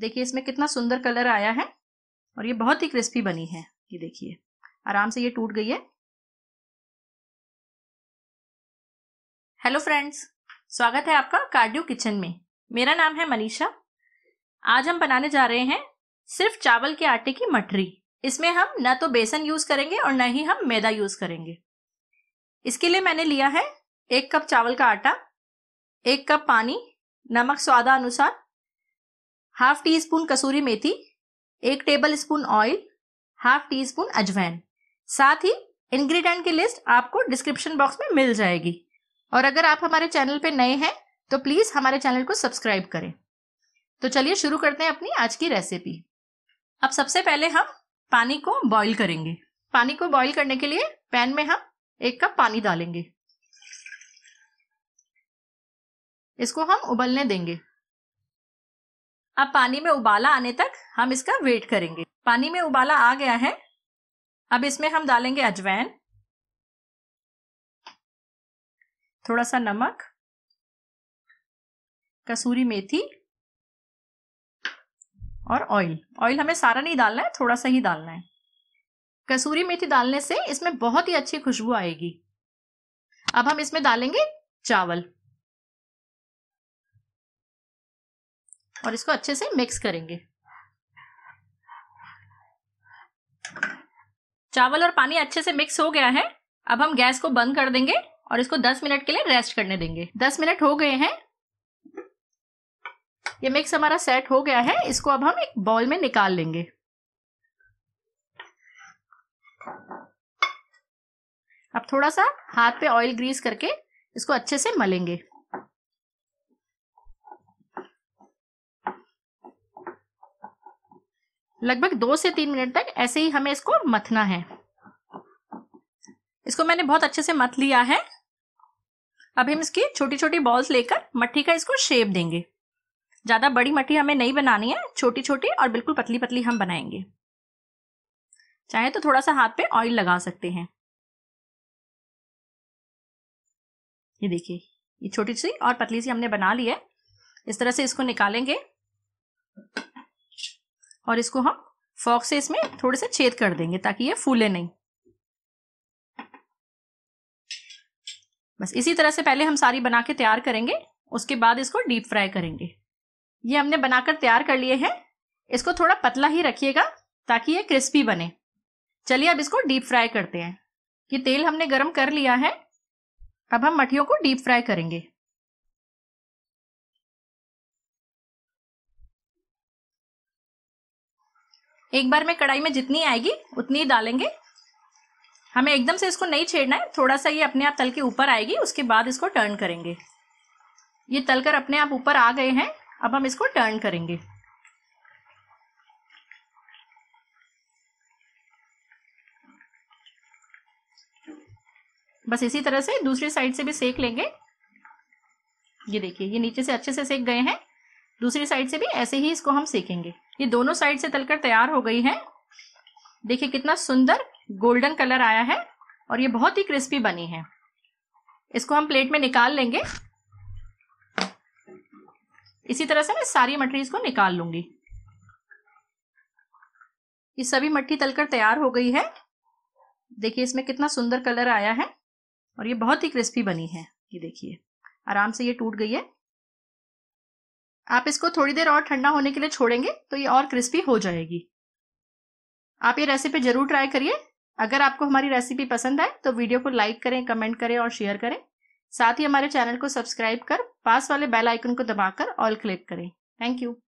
देखिए इसमें कितना सुंदर कलर आया है और ये बहुत ही क्रिस्पी बनी है ये देखिए आराम से ये टूट गई है हेलो फ्रेंड्स स्वागत है आपका कार्डियो किचन में मेरा नाम है मनीषा आज हम बनाने जा रहे हैं सिर्फ चावल के आटे की मटरी इसमें हम न तो बेसन यूज करेंगे और न ही हम मैदा यूज करेंगे इसके लिए मैंने लिया है एक कप चावल का आटा एक कप पानी नमक स्वादा अनुसार हाफ टी स्पून कसूरी मेथी एक tablespoon oil half teaspoon अजवैन साथ ही इंग्रेडिएंट की लिस्ट आपको डिस्क्रिप्शन बॉक्स में मिल जाएगी और अगर आप हमारे चैनल पर नए हैं तो प्लीज़ हमारे चैनल को सब्सक्राइब करें तो चलिए शुरू करते हैं अपनी आज की रेसिपी अब सबसे पहले हम पानी को बॉईल करेंगे पानी को बॉईल करने के लिए पैन में हम एक कप पानी डालेंगे इसको हम उबलने देंगे अब पानी में उबाला आने तक हम इसका वेट करेंगे पानी में उबाला आ गया है अब इसमें हम डालेंगे अजवैन थोड़ा सा नमक कसूरी मेथी और ऑयल ऑयल हमें सारा नहीं डालना है थोड़ा सा ही डालना है कसूरी मेथी डालने से इसमें बहुत ही अच्छी खुशबू आएगी अब हम इसमें डालेंगे चावल और इसको अच्छे से मिक्स करेंगे चावल और पानी अच्छे से मिक्स हो गया है अब हम गैस को बंद कर देंगे और इसको 10 मिनट के लिए रेस्ट करने देंगे 10 मिनट हो गए हैं ये मिक्स हमारा सेट हो गया है इसको अब हम एक बॉल में निकाल लेंगे अब थोड़ा सा हाथ पे ऑयल ग्रीस करके इसको अच्छे से मलेंगे लगभग दो से तीन मिनट तक ऐसे ही हमें इसको मथना है इसको मैंने बहुत अच्छे से मथ लिया है अब हम इसकी छोटी छोटी बॉल्स लेकर मट्टी का इसको शेप देंगे ज़्यादा बड़ी मट्टी हमें नहीं बनानी है छोटी छोटी और बिल्कुल पतली पतली हम बनाएंगे चाहे तो थोड़ा सा हाथ पे ऑयल लगा सकते हैं ये देखिए ये छोटी सी और पतली सी हमने बना ली है इस तरह से इसको निकालेंगे और इसको हम फॉक से इसमें थोड़े से छेद कर देंगे ताकि ये फूले नहीं बस इसी तरह से पहले हम सारी बना के तैयार करेंगे उसके बाद इसको डीप फ्राई करेंगे ये हमने बनाकर तैयार कर लिए हैं इसको थोड़ा पतला ही रखिएगा ताकि ये क्रिस्पी बने चलिए अब इसको डीप फ्राई करते हैं ये तेल हमने गर्म कर लिया है अब हम मठियों को डीप फ्राई करेंगे एक बार में कढ़ाई में जितनी आएगी उतनी ही डालेंगे हमें एकदम से इसको नहीं छेड़ना है थोड़ा सा ये अपने आप तल के ऊपर आएगी उसके बाद इसको टर्न करेंगे ये तलकर अपने आप ऊपर आ गए हैं अब हम इसको टर्न करेंगे बस इसी तरह से दूसरी साइड से भी सेक लेंगे ये देखिए ये नीचे से अच्छे से सेक गए हैं दूसरी साइड से भी ऐसे ही इसको हम सेकेंगे ये दोनों साइड से तलकर तैयार हो गई है देखिए कितना सुंदर गोल्डन कलर आया है और ये बहुत ही क्रिस्पी बनी है इसको हम प्लेट में निकाल लेंगे इसी तरह से मैं सारी मटरी इसको निकाल लूंगी ये सभी मट्टी तलकर तैयार हो गई है देखिए इसमें कितना सुंदर कलर आया है और ये बहुत ही क्रिस्पी बनी है ये देखिए आराम से ये टूट गई है आप इसको थोड़ी देर और ठंडा होने के लिए छोड़ेंगे तो ये और क्रिस्पी हो जाएगी आप ये रेसिपी जरूर ट्राई करिए अगर आपको हमारी रेसिपी पसंद आए तो वीडियो को लाइक करें कमेंट करें और शेयर करें साथ ही हमारे चैनल को सब्सक्राइब कर पास वाले बेल आइकन को दबाकर ऑल क्लिक करें थैंक यू